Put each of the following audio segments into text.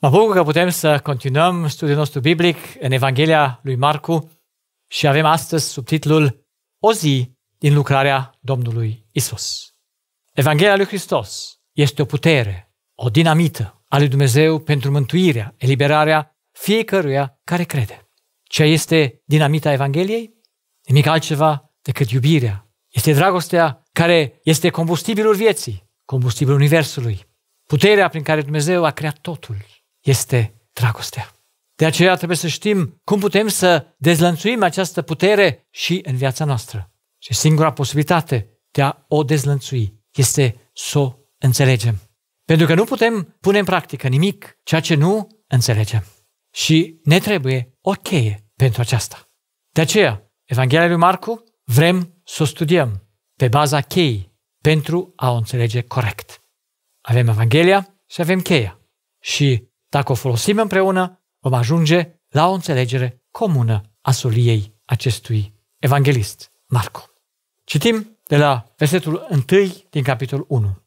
Mă bucur că putem să continuăm studiul nostru biblic în Evanghelia lui Marcu și avem astăzi subtitlul O zi din lucrarea Domnului Isus. Evanghelia lui Hristos este o putere, o dinamită a lui Dumnezeu pentru mântuirea, eliberarea fiecăruia care crede. Ce este dinamita Evangheliei? Nimic altceva decât iubirea. Este dragostea care este combustibilul vieții, combustibilul Universului, puterea prin care Dumnezeu a creat totul este dragostea. De aceea trebuie să știm cum putem să dezlănțuim această putere și în viața noastră. Și singura posibilitate de a o dezlănțui este să o înțelegem. Pentru că nu putem pune în practică nimic ceea ce nu înțelegem. Și ne trebuie o cheie pentru aceasta. De aceea, Evanghelia lui Marcu vrem să o studiem pe baza cheii pentru a o înțelege corect. Avem Evanghelia și avem cheia. Și dacă o folosim împreună, vom ajunge la o înțelegere comună a soliei acestui evanghelist, Marco. Citim de la versetul 1 din capitolul 1.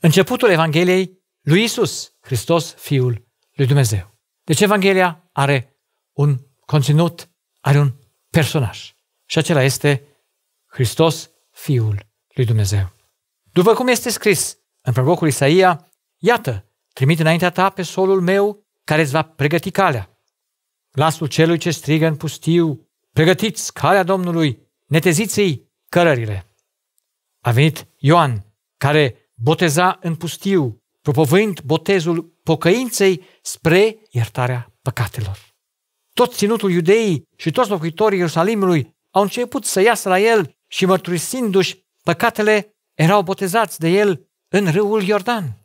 Începutul Evangheliei lui Isus, Hristos, Fiul lui Dumnezeu. Deci Evanghelia are un conținut, are un personaj. Și acela este Hristos, Fiul lui Dumnezeu. După cum este scris în prorocul Isaia, iată, Trimit înaintea ta pe solul meu care îți va pregăti calea. Glasul celui ce strigă în pustiu, pregătiți calea Domnului, neteziți-i cărările. A venit Ioan, care boteza în pustiu, propovând botezul pocăinței spre iertarea păcatelor. Tot ținutul iudeii și toți locuitorii Ierusalimului au început să iasă la el și mărturisindu-și păcatele, erau botezați de el în râul Iordan.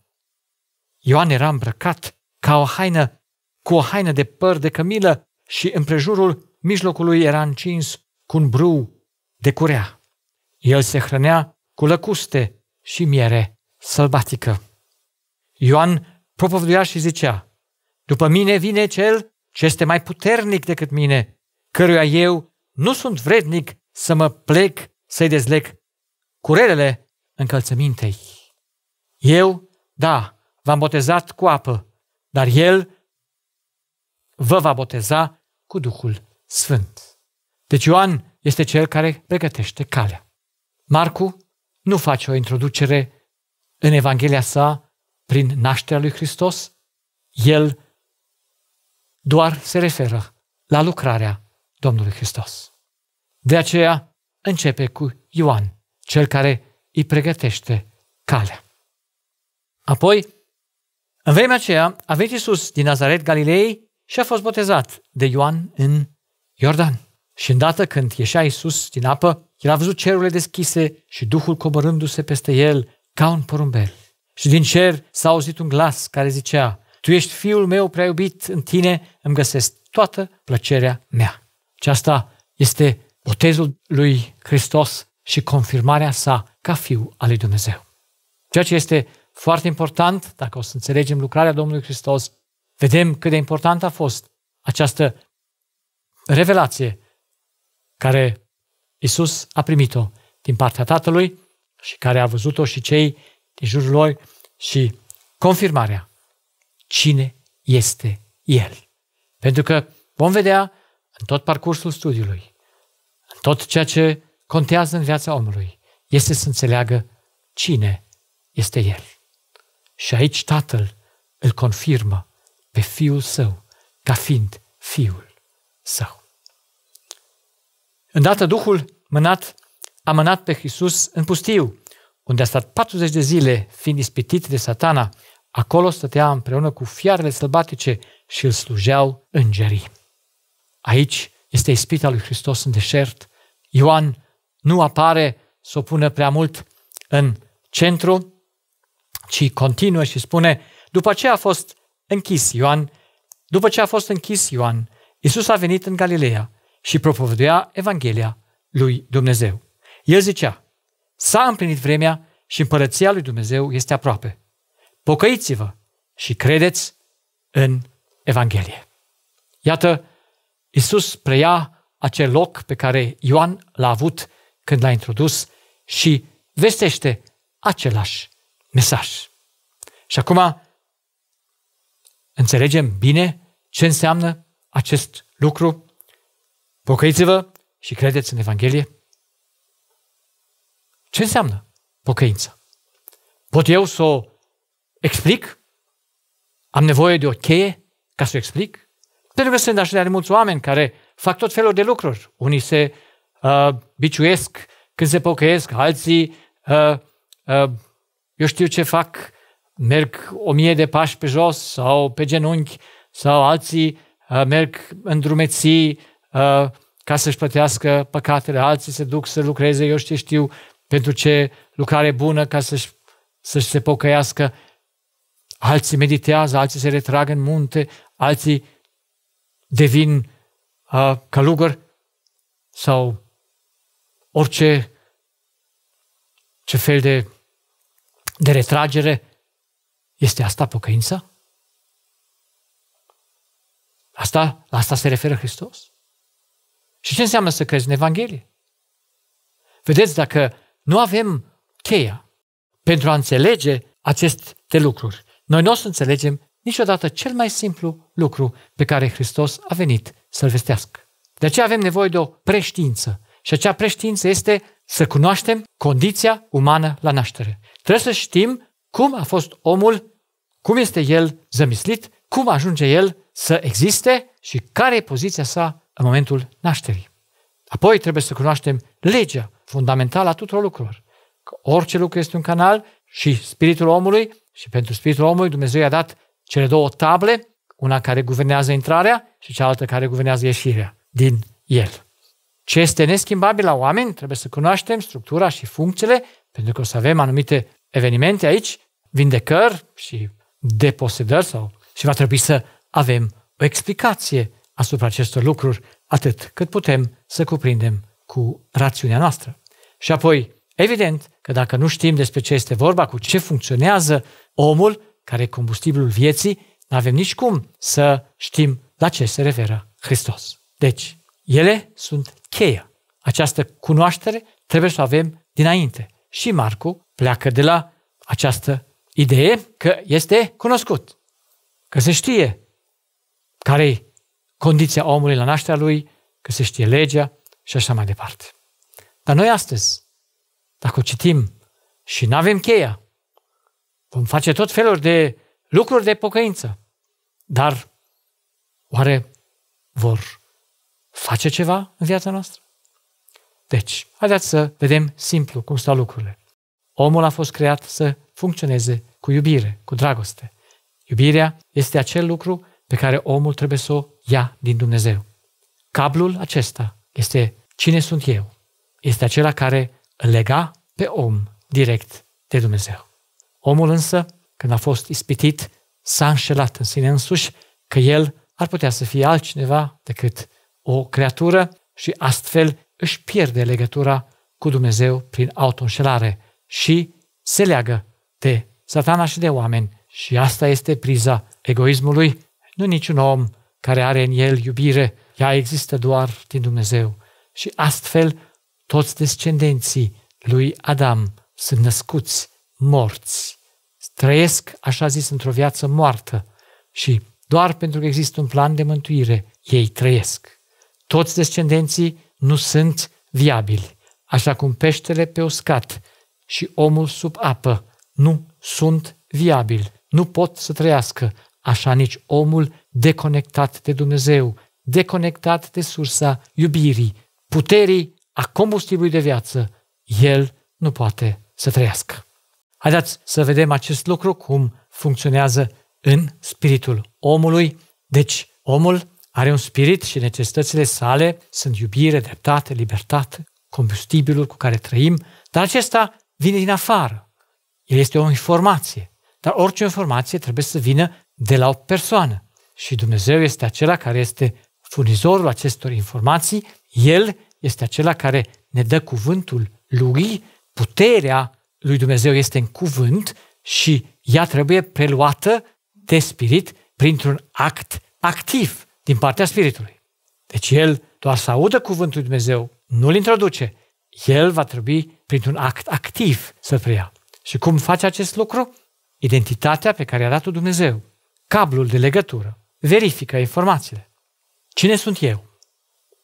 Ioan era îmbrăcat ca o haină, cu o haină de păr de cămilă și împrejurul mijlocului era încins cu un brâu de curea. El se hrănea cu lăcuste și miere sălbatică. Ioan propovăduia și zicea, După mine vine cel ce este mai puternic decât mine, căruia eu nu sunt vrednic să mă plec să-i dezleg curelele încălțămintei. Eu, da, v-am botezat cu apă, dar El vă va boteza cu Duhul Sfânt. Deci Ioan este cel care pregătește calea. Marcu nu face o introducere în Evanghelia sa prin nașterea lui Hristos, el doar se referă la lucrarea Domnului Hristos. De aceea începe cu Ioan, cel care îi pregătește calea. Apoi în vremea aceea a venit Iisus din Nazaret, Galilei, și a fost botezat de Ioan în Iordan. Și îndată când ieșea Iisus din apă, el a văzut cerurile deschise și Duhul coborându-se peste el ca un porumbel. Și din cer s-a auzit un glas care zicea, Tu ești fiul meu prea iubit, în tine îmi găsesc toată plăcerea mea. Și asta este botezul lui Hristos și confirmarea sa ca fiu al lui Dumnezeu. Ceea ce este foarte important, dacă o să înțelegem lucrarea Domnului Hristos, vedem cât de important a fost această revelație care Isus a primit-o din partea Tatălui și care a văzut-o și cei din jurul lui și confirmarea cine este El. Pentru că vom vedea în tot parcursul studiului, în tot ceea ce contează în viața omului, este să înțeleagă cine este El. Și aici Tatăl îl confirmă pe Fiul Său ca fiind Fiul Său. Îndată Duhul mânat, a mânat pe Hristos în pustiu, unde a stat 40 de zile, fiind ispitit de satana, acolo stătea împreună cu fiarele sălbatice și îl slujeau îngerii. Aici este ispita lui Hristos în deșert. Ioan nu apare să o pună prea mult în centru, ci continuă și spune, după ce a fost închis Ioan, după ce a fost închis Ioan, Isus a venit în Galileea și propovăduia Evanghelia lui Dumnezeu. El zicea, s-a împlinit vremea și împărăția lui Dumnezeu este aproape. Pocăiți-vă și credeți în Evanghelie. Iată, Isus preia acel loc pe care Ioan l-a avut când l-a introdus și vestește același mesaj. Și acum înțelegem bine ce înseamnă acest lucru. Pocăiți-vă și credeți în Evanghelie. Ce înseamnă pocăință? Pot eu să o explic? Am nevoie de o cheie ca să o explic? Pentru că sunt așa de mulți oameni care fac tot felul de lucruri. Unii se uh, biciuiesc când se pocăiesc, alții uh, uh, eu știu ce fac, merg o mie de pași pe jos sau pe genunchi sau alții uh, merg în drumeții uh, ca să-și plătească păcatele, alții se duc să lucreze, eu știu, știu pentru ce lucrare bună ca să-și, să se pocăiască, alții meditează, alții se retrag în munte, alții devin uh, călugări sau orice ce fel de de retragere, este asta pocăința? Asta, la asta se referă Hristos. Și ce înseamnă să crezi în Evanghelie? Vedeți, dacă nu avem cheia pentru a înțelege aceste lucruri, noi nu o să înțelegem niciodată cel mai simplu lucru pe care Hristos a venit să-l vestească. De aceea avem nevoie de o preștiință. Și acea preștiință este să cunoaștem condiția umană la naștere. Trebuie să știm cum a fost omul, cum este el zămislit, cum ajunge el să existe și care e poziția sa în momentul nașterii. Apoi trebuie să cunoaștem legea fundamentală a tuturor lucrurilor. Că orice lucru este un canal și spiritul omului și pentru spiritul omului Dumnezeu i-a dat cele două table, una care guvernează intrarea și cealaltă care guvernează ieșirea din el. Ce este neschimbabil la oameni, trebuie să cunoaștem structura și funcțiile, pentru că o să avem anumite evenimente aici, vindecări și deposedări sau și va trebui să avem o explicație asupra acestor lucruri, atât cât putem să cuprindem cu rațiunea noastră. Și apoi, evident că dacă nu știm despre ce este vorba, cu ce funcționează omul, care e combustibilul vieții, nu avem nici cum să știm la ce se referă Hristos. Deci, ele sunt cheia. Această cunoaștere trebuie să o avem dinainte. Și Marcu pleacă de la această idee că este cunoscut, că se știe care e condiția omului la nașterea lui, că se știe legea și așa mai departe. Dar noi astăzi, dacă o citim și nu avem cheia, vom face tot felul de lucruri de pocăință. Dar oare vor face ceva în viața noastră? Deci, haideți să vedem simplu cum stau lucrurile. Omul a fost creat să funcționeze cu iubire, cu dragoste. Iubirea este acel lucru pe care omul trebuie să o ia din Dumnezeu. Cablul acesta este cine sunt eu. Este acela care îl lega pe om direct de Dumnezeu. Omul însă, când a fost ispitit, s-a înșelat în sine însuși că el ar putea să fie altcineva decât o creatură și astfel își pierde legătura cu Dumnezeu prin autoînșelare și se leagă de satana și de oameni. Și asta este priza egoismului. Nu niciun om care are în el iubire, ea există doar din Dumnezeu. Și astfel toți descendenții lui Adam sunt născuți morți. Trăiesc, așa zis, într-o viață moartă și doar pentru că există un plan de mântuire, ei trăiesc toți descendenții nu sunt viabili, așa cum peștele pe uscat și omul sub apă nu sunt viabili, nu pot să trăiască, așa nici omul deconectat de Dumnezeu, deconectat de sursa iubirii, puterii, a combustibilului de viață, el nu poate să trăiască. Haideți să vedem acest lucru, cum funcționează în spiritul omului. Deci, omul are un spirit și necesitățile sale sunt iubire, dreptate, libertate, combustibilul cu care trăim, dar acesta vine din afară. El este o informație, dar orice informație trebuie să vină de la o persoană. Și Dumnezeu este acela care este furnizorul acestor informații, El este acela care ne dă cuvântul lui, puterea lui Dumnezeu este în cuvânt și ea trebuie preluată de spirit printr-un act activ din partea Spiritului. Deci el doar să audă cuvântul Dumnezeu, nu-l introduce. El va trebui, printr-un act activ, să preia. Și cum face acest lucru? Identitatea pe care a dat-o Dumnezeu, cablul de legătură, verifică informațiile. Cine sunt eu?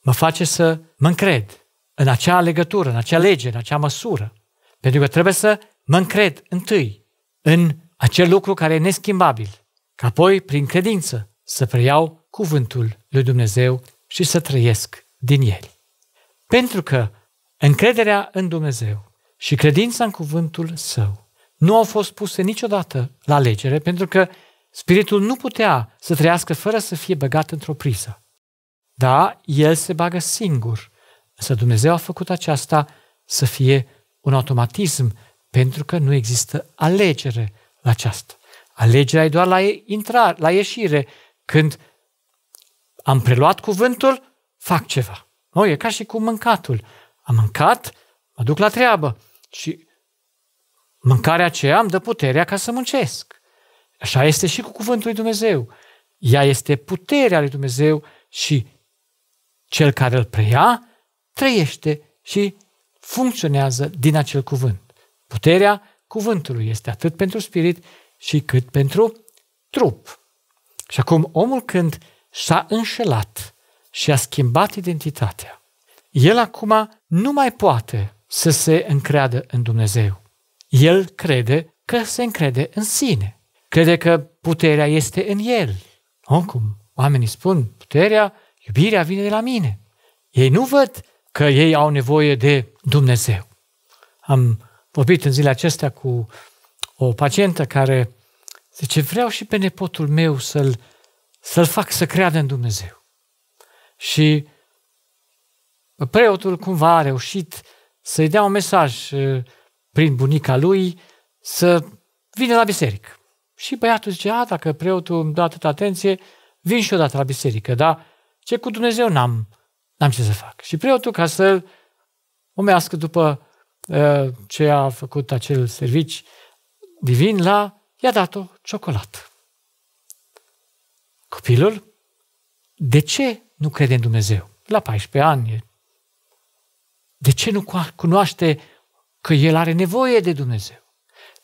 Mă face să mă încred în acea legătură, în acea lege, în acea măsură. Pentru că trebuie să mă încred întâi în acel lucru care e neschimbabil, ca apoi, prin credință, să preiau cuvântul lui Dumnezeu și să trăiesc din el. Pentru că încrederea în Dumnezeu și credința în cuvântul său nu au fost puse niciodată la legere, pentru că spiritul nu putea să trăiască fără să fie băgat într-o priză. Da, el se bagă singur, însă Dumnezeu a făcut aceasta să fie un automatism, pentru că nu există alegere la aceasta. Alegerea e doar la intrare, la ieșire, când am preluat cuvântul, fac ceva. Nu, e ca și cu mâncatul. Am mâncat, mă duc la treabă și mâncarea aceea îmi dă puterea ca să muncesc. Așa este și cu cuvântul lui Dumnezeu. Ea este puterea lui Dumnezeu și cel care îl preia trăiește și funcționează din acel cuvânt. Puterea cuvântului este atât pentru spirit și cât pentru trup. Și acum omul când s-a înșelat și a schimbat identitatea. El acum nu mai poate să se încreadă în Dumnezeu. El crede că se încrede în sine. Crede că puterea este în el. Oricum, oamenii spun, puterea, iubirea vine de la mine. Ei nu văd că ei au nevoie de Dumnezeu. Am vorbit în zilele acestea cu o pacientă care zice, vreau și pe nepotul meu să-l să-l fac să creadă în Dumnezeu. Și preotul cumva a reușit să-i dea un mesaj uh, prin bunica lui să vină la biserică. Și băiatul zice, a, dacă preotul îmi dă atâta atenție, vin și eu dată la biserică, dar ce cu Dumnezeu n-am, n-am ce să fac. Și preotul, ca să-l omească după uh, ce a făcut acel servici divin, la, i-a dat o ciocolată. Copilul, de ce nu crede în Dumnezeu? La 14 ani. De ce nu cunoaște că el are nevoie de Dumnezeu?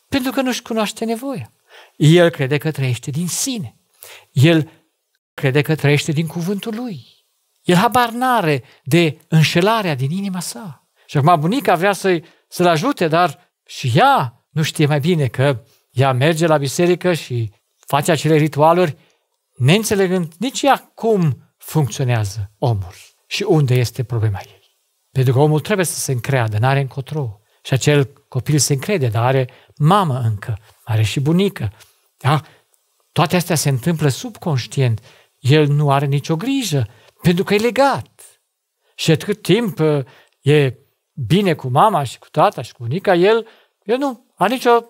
Pentru că nu-și cunoaște nevoia. El crede că trăiește din sine. El crede că trăiește din cuvântul lui. El habar n-are de înșelarea din inima sa. Și acum bunica vrea să-i, să-l ajute, dar și ea nu știe mai bine că ea merge la biserică și face acele ritualuri neînțelegând nici ea cum funcționează omul și unde este problema ei. Pentru că omul trebuie să se încreadă, nu are încotro. Și acel copil se încrede, dar are mamă încă, are și bunică. Da? Toate astea se întâmplă subconștient. El nu are nicio grijă, pentru că e legat. Și atât timp uh, e bine cu mama și cu tata și cu bunica, el, el nu are nicio,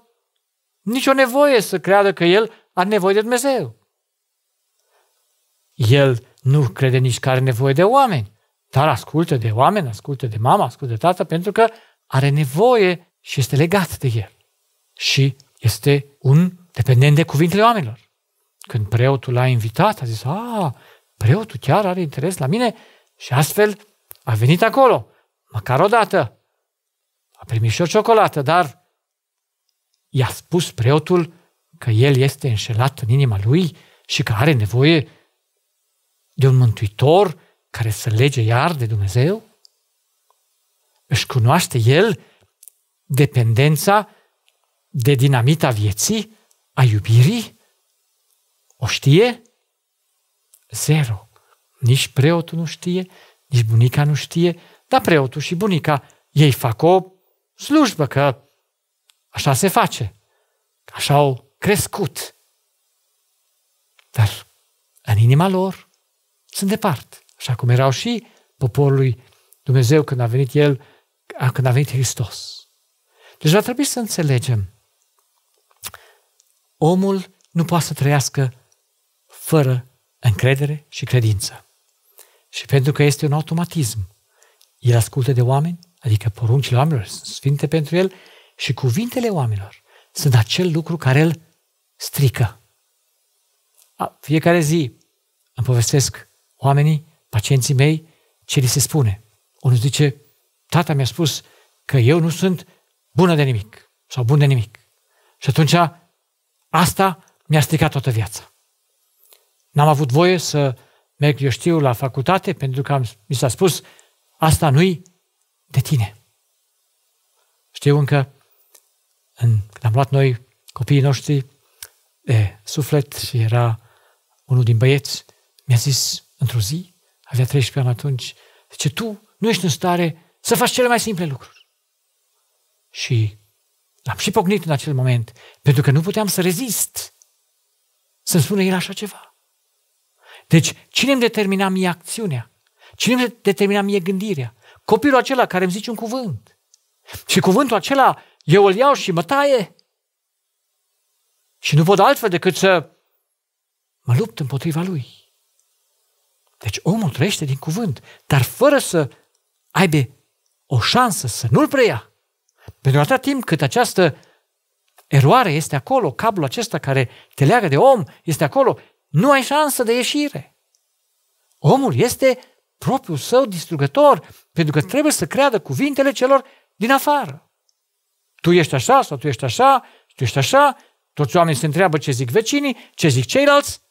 nicio nevoie să creadă că el are nevoie de Dumnezeu. El nu crede nici că are nevoie de oameni, dar ascultă de oameni, ascultă de mama, ascultă de tată, pentru că are nevoie și este legat de el. Și este un dependent de cuvintele oamenilor. Când preotul l-a invitat, a zis, a, ah, preotul chiar are interes la mine și astfel a venit acolo, măcar o dată. A primit și o ciocolată, dar i-a spus preotul că el este înșelat în inima lui și că are nevoie de un mântuitor care să lege iar de Dumnezeu? Își cunoaște el dependența de dinamita vieții, a iubirii? O știe? Zero. Nici preotul nu știe, nici bunica nu știe, dar preotul și bunica, ei fac o slujbă, că așa se face. Așa au crescut. Dar în inima lor, sunt departe, așa cum erau și poporul lui Dumnezeu când a venit El, când a venit Hristos. Deci va trebui să înțelegem. Omul nu poate să trăiască fără încredere și credință. Și pentru că este un automatism, el ascultă de oameni, adică poruncile oamenilor sunt sfinte pentru el și cuvintele oamenilor sunt acel lucru care îl strică. Fiecare zi îmi povestesc oamenii, pacienții mei, ce li se spune. Unul zice, tata mi-a spus că eu nu sunt bună de nimic sau bun de nimic. Și atunci asta mi-a stricat toată viața. N-am avut voie să merg, eu știu, la facultate pentru că am, mi s-a spus asta nu-i de tine. Știu încă, în, când am luat noi copiii noștri de suflet și era unul din băieți, mi-a zis, într-o zi, avea 13 ani atunci, zice, tu nu ești în stare să faci cele mai simple lucruri. Și l-am și pocnit în acel moment, pentru că nu puteam să rezist să-mi spună el așa ceva. Deci, cine îmi determina mie acțiunea? Cine îmi determina mie gândirea? Copilul acela care îmi zice un cuvânt. Și cuvântul acela eu îl iau și mă taie. Și nu pot altfel decât să mă lupt împotriva lui. Deci omul trăiește din cuvânt, dar fără să aibă o șansă să nu-l preia. Pentru atâta timp cât această eroare este acolo, cablul acesta care te leagă de om este acolo, nu ai șansă de ieșire. Omul este propriul său distrugător, pentru că trebuie să creadă cuvintele celor din afară. Tu ești așa, sau tu ești așa, tu ești așa, toți oamenii se întreabă ce zic vecinii, ce zic ceilalți,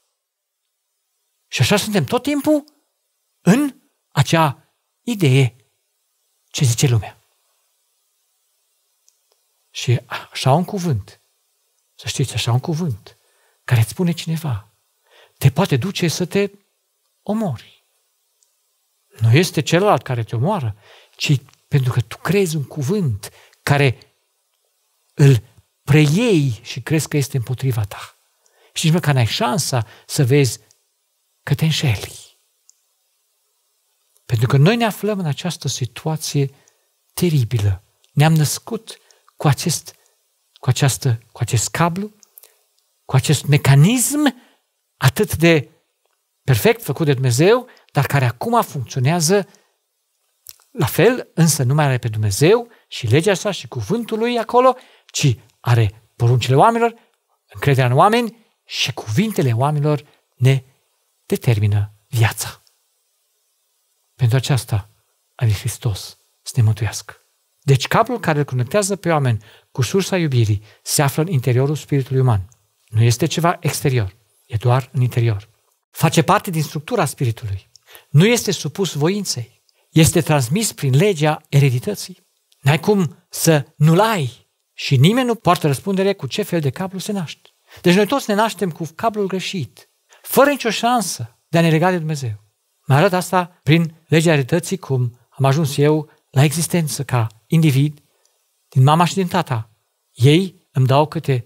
și așa suntem tot timpul în acea idee ce zice lumea. Și așa un cuvânt, să știți, așa un cuvânt care îți spune cineva, te poate duce să te omori. Nu este celălalt care te omoară, ci pentru că tu crezi un cuvânt care îl preiei și crezi că este împotriva ta. Și nici măcar n-ai șansa să vezi că te înșeli. Pentru că noi ne aflăm în această situație teribilă. Ne-am născut cu acest, cu, această, cu acest cablu, cu acest mecanism atât de perfect făcut de Dumnezeu, dar care acum funcționează la fel, însă nu mai are pe Dumnezeu și legea sa și cuvântul lui acolo, ci are poruncile oamenilor, încrederea în oameni și cuvintele oamenilor ne determină viața. Pentru aceasta a lui Hristos să ne mântuiască. Deci cablul care îl conectează pe oameni cu sursa iubirii se află în interiorul spiritului uman. Nu este ceva exterior, e doar în interior. Face parte din structura spiritului. Nu este supus voinței. Este transmis prin legea eredității. N-ai cum să nu-l ai și nimeni nu poartă răspundere cu ce fel de cablu se naște. Deci noi toți ne naștem cu cablul greșit, fără nicio șansă de a ne lega de Dumnezeu. Mă arăt asta prin legea realității cum am ajuns eu la existență ca individ din mama și din tata. Ei îmi dau câte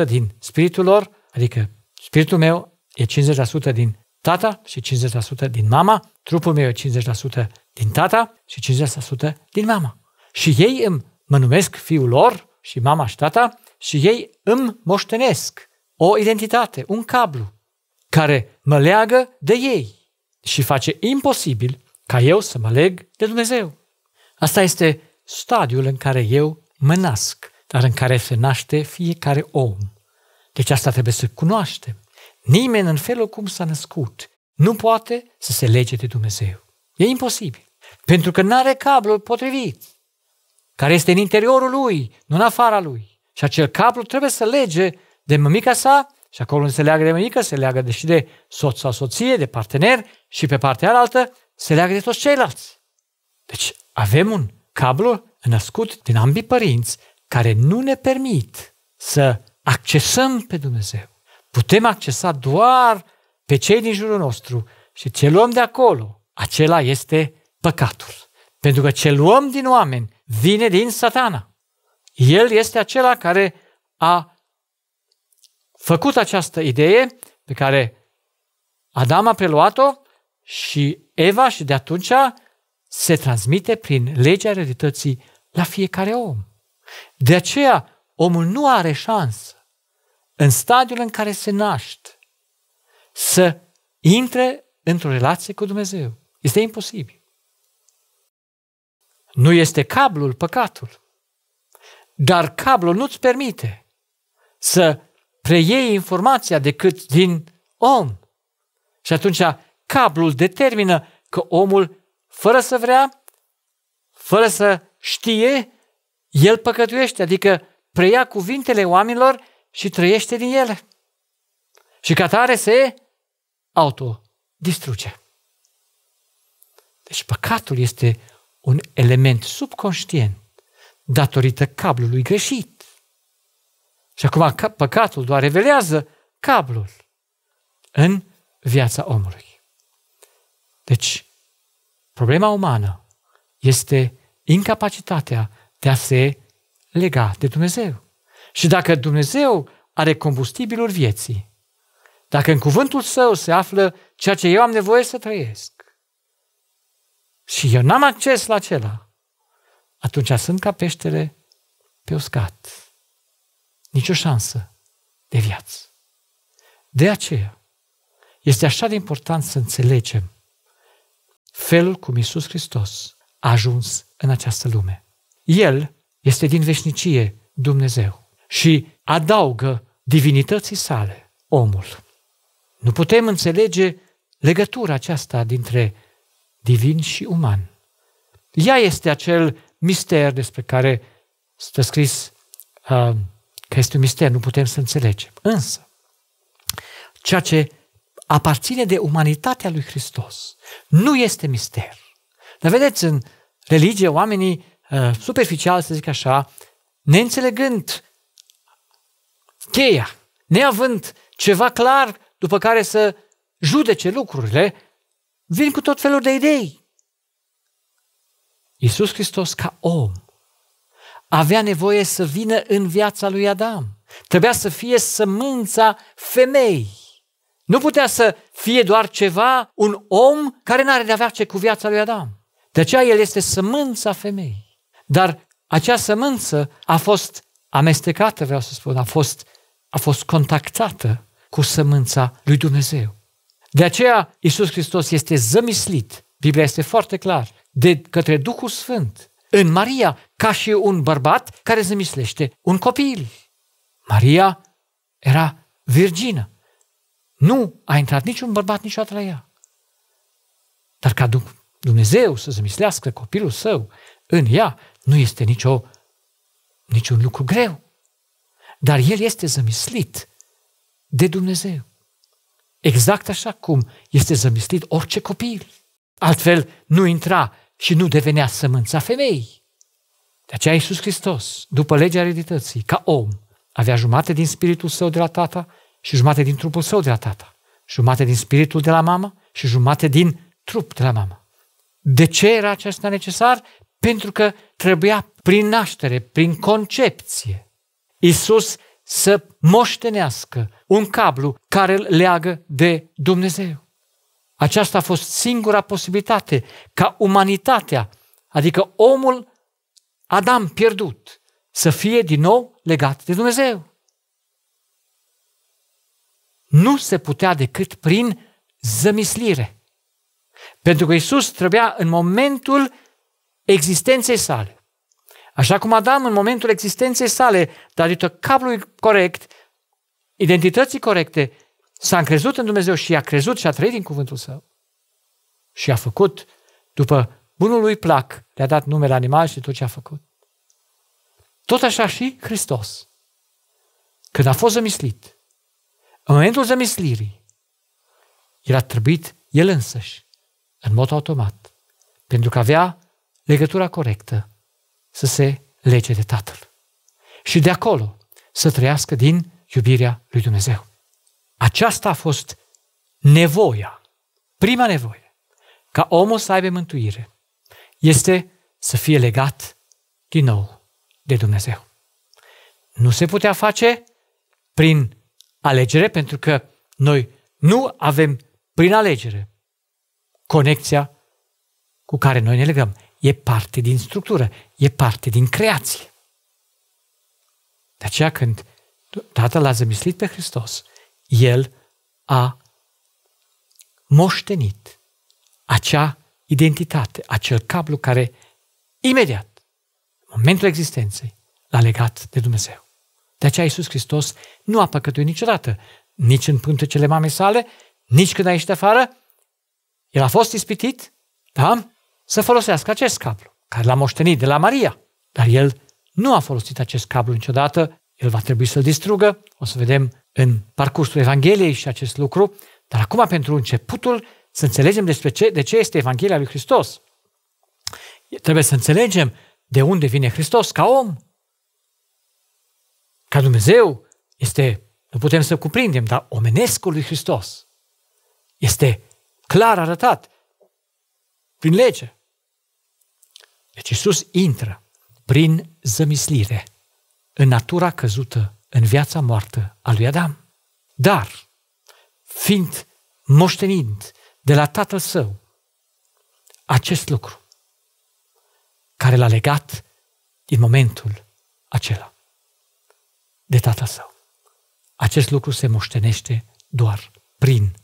50% din spiritul lor, adică spiritul meu e 50% din tata și 50% din mama, trupul meu e 50% din tata și 50% din mama. Și ei îmi mă numesc fiul lor și mama și tata și ei îmi moștenesc o identitate, un cablu, care mă leagă de ei și face imposibil ca eu să mă leg de Dumnezeu. Asta este stadiul în care eu mă nasc, dar în care se naște fiecare om. Deci asta trebuie să cunoaștem. Nimeni în felul cum s-a născut nu poate să se lege de Dumnezeu. E imposibil. Pentru că nu are cablul potrivit, care este în interiorul lui, nu în afara lui. Și acel cablu trebuie să lege de mămica sa și acolo unde se leagă de mânică, se leagă de și de soț sau soție, de partener și pe partea altă se leagă de toți ceilalți. Deci avem un cablu născut din ambii părinți care nu ne permit să accesăm pe Dumnezeu. Putem accesa doar pe cei din jurul nostru și ce luăm de acolo, acela este păcatul. Pentru că ce luăm din oameni vine din satana. El este acela care a făcut această idee pe care Adam a preluat-o și Eva și de atunci se transmite prin legea realității la fiecare om. De aceea, omul nu are șansă în stadiul în care se naște să intre într-o relație cu Dumnezeu. Este imposibil. Nu este cablul păcatul, dar cablul nu-ți permite să preiei informația decât din om. Și atunci cablul determină că omul, fără să vrea, fără să știe, el păcătuiește, adică preia cuvintele oamenilor și trăiește din ele. Și ca tare se autodistruge. Deci păcatul este un element subconștient datorită cablului greșit. Și acum păcatul doar revelează cablul în viața omului. Deci, problema umană este incapacitatea de a se lega de Dumnezeu. Și dacă Dumnezeu are combustibilul vieții, dacă în cuvântul său se află ceea ce eu am nevoie să trăiesc și eu n-am acces la acela, atunci sunt ca peștele pe uscat nicio șansă de viață. De aceea, este așa de important să înțelegem felul cum Iisus Hristos a ajuns în această lume. El este din veșnicie Dumnezeu și adaugă divinității sale omul. Nu putem înțelege legătura aceasta dintre divin și uman. Ea este acel mister despre care stă scris uh, Că este un mister, nu putem să înțelegem. Însă, ceea ce aparține de umanitatea lui Hristos nu este mister. Dar vedeți, în religie, oamenii uh, superficial, să zic așa, neînțelegând cheia, neavând ceva clar după care să judece lucrurile, vin cu tot felul de idei. Iisus Hristos ca om avea nevoie să vină în viața lui Adam. Trebuia să fie sămânța femei. Nu putea să fie doar ceva, un om care n-are de avea ce cu viața lui Adam. De aceea el este sămânța femei. Dar acea sămânță a fost amestecată, vreau să spun, a fost, a fost contactată cu sămânța lui Dumnezeu. De aceea Isus Hristos este zămislit, Biblia este foarte clar, de către Duhul Sfânt în Maria, ca și un bărbat care zămislește un copil. Maria era virgină. Nu a intrat niciun bărbat niciodată la ea. Dar ca Dumnezeu să zămislească copilul său în ea, nu este nicio, niciun lucru greu. Dar el este zămislit de Dumnezeu. Exact așa cum este zămislit orice copil. Altfel nu intra și nu devenea sămânța femeii. De aceea Iisus Hristos, după legea eredității, ca om, avea jumate din spiritul său de la tata și jumate din trupul său de la tata, jumate din spiritul de la mama și jumate din trup de la mama. De ce era acesta necesar? Pentru că trebuia prin naștere, prin concepție, Iisus să moștenească un cablu care îl leagă de Dumnezeu. Aceasta a fost singura posibilitate ca umanitatea, adică omul Adam pierdut, să fie din nou legat de Dumnezeu. Nu se putea decât prin zămislire. Pentru că Isus trebuia în momentul existenței sale, așa cum Adam în momentul existenței sale, datorită cablului corect, identității corecte, S-a încrezut în Dumnezeu și a crezut și a trăit din cuvântul său. Și a făcut, după bunul lui plac, le-a dat numele animal și tot ce a făcut. Tot așa și Hristos. Când a fost zămislit, în momentul zămislirii, el a trebuit el însăși, în mod automat, pentru că avea legătura corectă să se lege de Tatăl. Și de acolo să trăiască din iubirea lui Dumnezeu. Aceasta a fost nevoia, prima nevoie, ca omul să aibă mântuire, este să fie legat din nou de Dumnezeu. Nu se putea face prin alegere, pentru că noi nu avem prin alegere conexia cu care noi ne legăm. E parte din structură, e parte din creație. De aceea când Tatăl a zămislit pe Hristos, el a moștenit acea identitate, acel cablu care imediat, în momentul existenței, l-a legat de Dumnezeu. De aceea Iisus Hristos nu a păcătuit niciodată, nici în cele mamei sale, nici când a ieșit afară. El a fost ispitit, da? Să folosească acest cablu, care l-a moștenit de la Maria. Dar el nu a folosit acest cablu niciodată el va trebui să-l distrugă, o să vedem în parcursul Evangheliei și acest lucru, dar acum pentru începutul să înțelegem despre ce, de ce este Evanghelia lui Hristos. Trebuie să înțelegem de unde vine Hristos ca om, ca Dumnezeu, este, nu putem să cuprindem, dar omenescul lui Hristos este clar arătat prin lege. Deci Iisus intră prin zămislire în natura căzută, în viața moartă a lui Adam. Dar, fiind moștenind de la tatăl său acest lucru care l-a legat din momentul acela de tatăl său. Acest lucru se moștenește doar prin.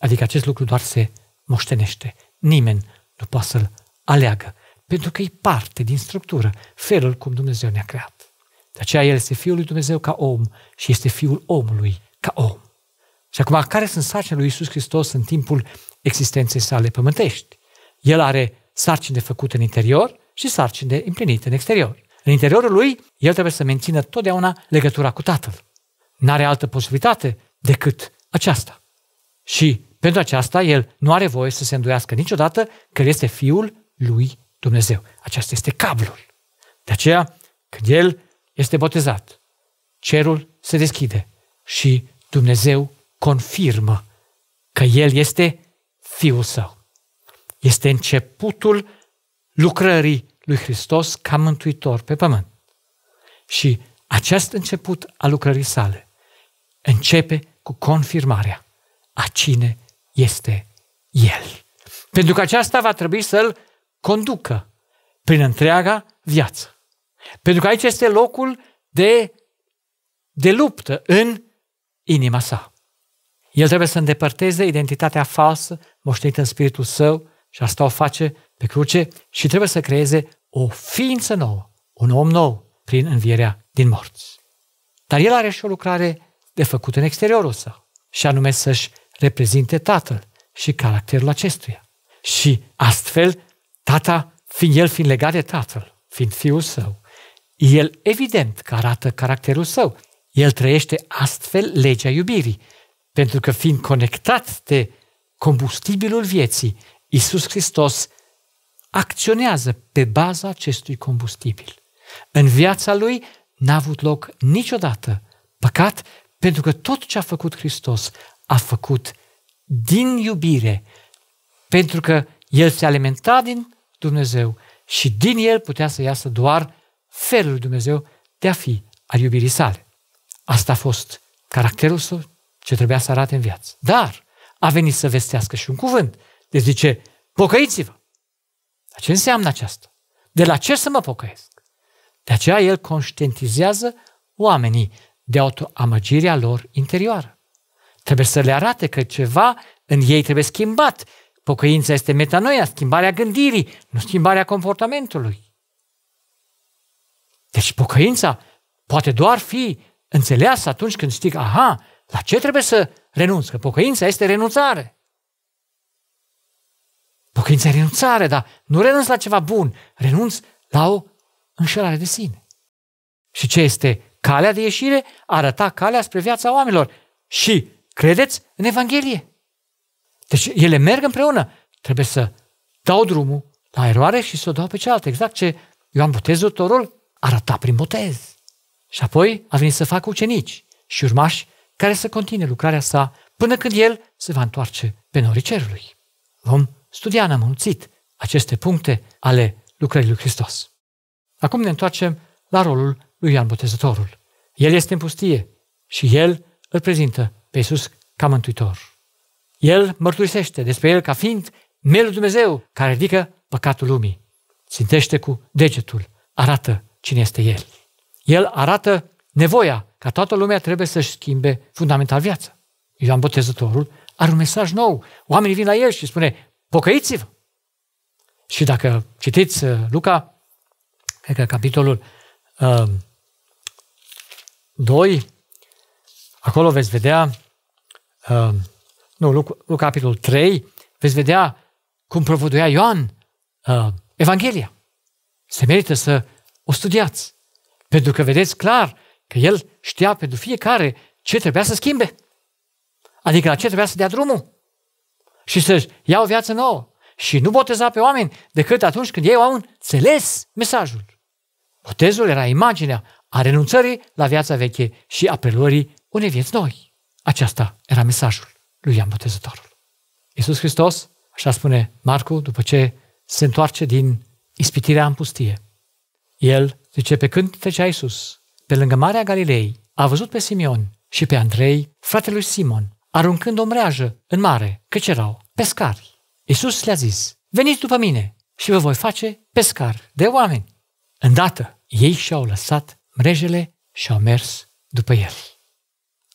Adică acest lucru doar se moștenește. Nimeni nu poate să-l aleagă. Pentru că e parte din structură, felul cum Dumnezeu ne-a creat. De aceea El este Fiul lui Dumnezeu ca om și este Fiul omului ca om. Și acum, care sunt sarcinile lui Isus Hristos în timpul existenței sale pământești? El are sarcini de făcut în interior și sarcini de împlinit în exterior. În interiorul lui, el trebuie să mențină totdeauna legătura cu Tatăl. N-are altă posibilitate decât aceasta. Și pentru aceasta, el nu are voie să se îndoiască niciodată că el este Fiul lui Dumnezeu. Aceasta este cablul. De aceea, când el este botezat, cerul se deschide și Dumnezeu confirmă că el este Fiul Său. Este începutul lucrării lui Hristos ca mântuitor pe pământ. Și acest început al lucrării sale începe cu confirmarea a cine este El. Pentru că aceasta va trebui să-L conducă prin întreaga viață. Pentru că aici este locul de, de luptă în inima sa. El trebuie să îndepărteze identitatea falsă moștenită în spiritul său și asta o face pe cruce și trebuie să creeze o ființă nouă, un om nou prin învierea din morți. Dar el are și o lucrare de făcut în exteriorul său și anume să-și reprezinte tatăl și caracterul acestuia. Și astfel Tata, fiind el fiind legat de tatăl, fiind fiul său, el evident că arată caracterul său. El trăiește astfel legea iubirii, pentru că fiind conectat de combustibilul vieții, Isus Hristos acționează pe baza acestui combustibil. În viața lui n-a avut loc niciodată păcat, pentru că tot ce a făcut Hristos a făcut din iubire, pentru că el se alimenta din Dumnezeu și din el putea să iasă doar felul lui Dumnezeu de a fi al iubirii sale. Asta a fost caracterul său ce trebuia să arate în viață. Dar a venit să vestească și un cuvânt. Deci zice, pocăiți-vă! Dar ce înseamnă aceasta? De la ce să mă pocăiesc? De aceea el conștientizează oamenii de autoamăgirea lor interioară. Trebuie să le arate că ceva în ei trebuie schimbat Pocăința este metanoia, schimbarea gândirii, nu schimbarea comportamentului. Deci pocăința poate doar fi înțeleasă atunci când știi, aha, la ce trebuie să renunț? Că pocăința este renunțare. Pocăința e renunțare, dar nu renunț la ceva bun, renunț la o înșelare de sine. Și ce este calea de ieșire? Arăta calea spre viața oamenilor și credeți în Evanghelie. Deci ele merg împreună. Trebuie să dau drumul la eroare și să o dau pe cealaltă. Exact ce Ioan Botezătorul arăta prin botez. Și apoi a venit să facă ucenici și urmași care să continue lucrarea sa până când el se va întoarce pe norii cerului. Vom studia în amănunțit aceste puncte ale lucrării lui Hristos. Acum ne întoarcem la rolul lui Ioan Botezătorul. El este în pustie și el îl prezintă pe Iisus ca mântuitor. El mărturisește despre el ca fiind Melul Dumnezeu care ridică păcatul lumii. Țintește cu degetul, arată cine este El. El arată nevoia ca toată lumea trebuie să-și schimbe fundamental viața. Ioan Botezătorul are un mesaj nou. Oamenii vin la el și spune, pocăiți-vă! Și dacă citiți uh, Luca, cred că capitolul uh, 2, acolo veți vedea uh, nu, Luc capitolul 3, veți vedea cum provăduia Ioan uh, Evanghelia. Se merită să o studiați, pentru că vedeți clar că el știa pentru fiecare ce trebuia să schimbe. Adică la ce trebuia să dea drumul și să ia o viață nouă. Și nu boteza pe oameni decât atunci când ei au înțeles mesajul. Botezul era imaginea a renunțării la viața veche și a preluării unei vieți noi. Aceasta era mesajul lui Ioan Botezătorul. Iisus Hristos, așa spune Marcu, după ce se întoarce din ispitirea în pustie. El, zice, pe când trecea Iisus, pe lângă Marea Galilei, a văzut pe Simeon și pe Andrei, fratele lui Simon, aruncând o mreajă în mare, căci erau pescari. Iisus le-a zis, veniți după mine și vă voi face pescar de oameni. Îndată, ei și-au lăsat mrejele și au mers după el.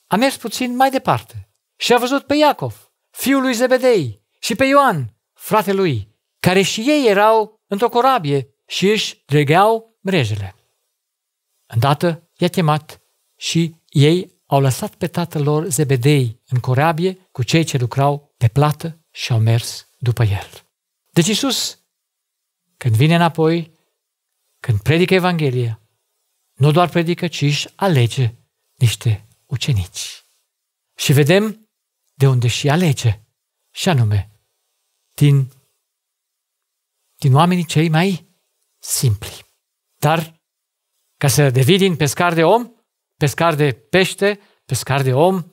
A mers puțin mai departe și a văzut pe Iacov, fiul lui Zebedei, și pe Ioan, fratele lui, care și ei erau într-o corabie și își dregeau mrejele. Îndată i-a chemat și ei au lăsat pe tatăl lor Zebedei în corabie cu cei ce lucrau pe plată și au mers după el. Deci Iisus, când vine înapoi, când predică Evanghelia, nu doar predică, ci își alege niște ucenici. Și vedem de unde și alege, și anume, din, din oamenii cei mai simpli. Dar, ca să devii din pescar de om, pescar de pește, pescar de om,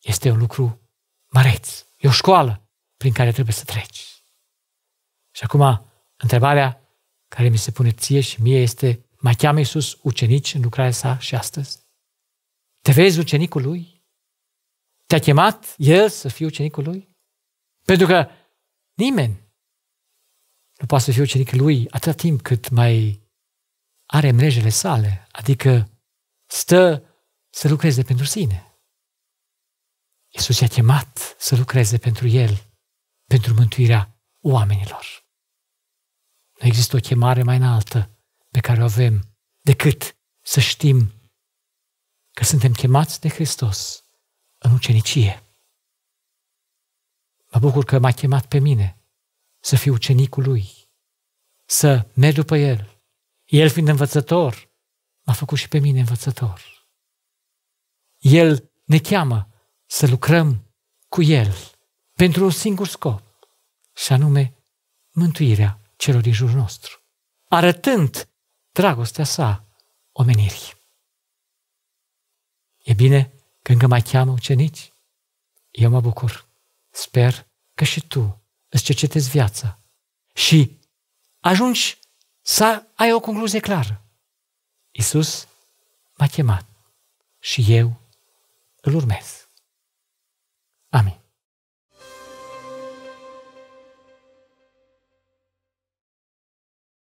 este un lucru măreț. E o școală prin care trebuie să treci. Și acum, întrebarea care mi se pune ție și mie este, mai cheamă Iisus ucenici în lucrarea sa și astăzi? Te vezi ucenicul lui? Te-a chemat El să fii ucenicul Lui? Pentru că nimeni nu poate să fie ucenic Lui atâta timp cât mai are mrejele sale, adică stă să lucreze pentru sine. Iisus i-a chemat să lucreze pentru El, pentru mântuirea oamenilor. Nu există o chemare mai înaltă pe care o avem decât să știm că suntem chemați de Hristos în ucenicie. Mă bucur că m-a chemat pe mine să fiu ucenicul lui, să merg după el. El fiind învățător, m-a făcut și pe mine învățător. El ne cheamă să lucrăm cu el pentru un singur scop, și anume mântuirea celor din jurul nostru, arătând dragostea sa omenirii. E bine, când că mai cheamă ucenici, eu mă bucur. Sper că și tu îți cercetezi viața și ajungi să ai o concluzie clară. Iisus m-a chemat și eu îl urmez. Amin.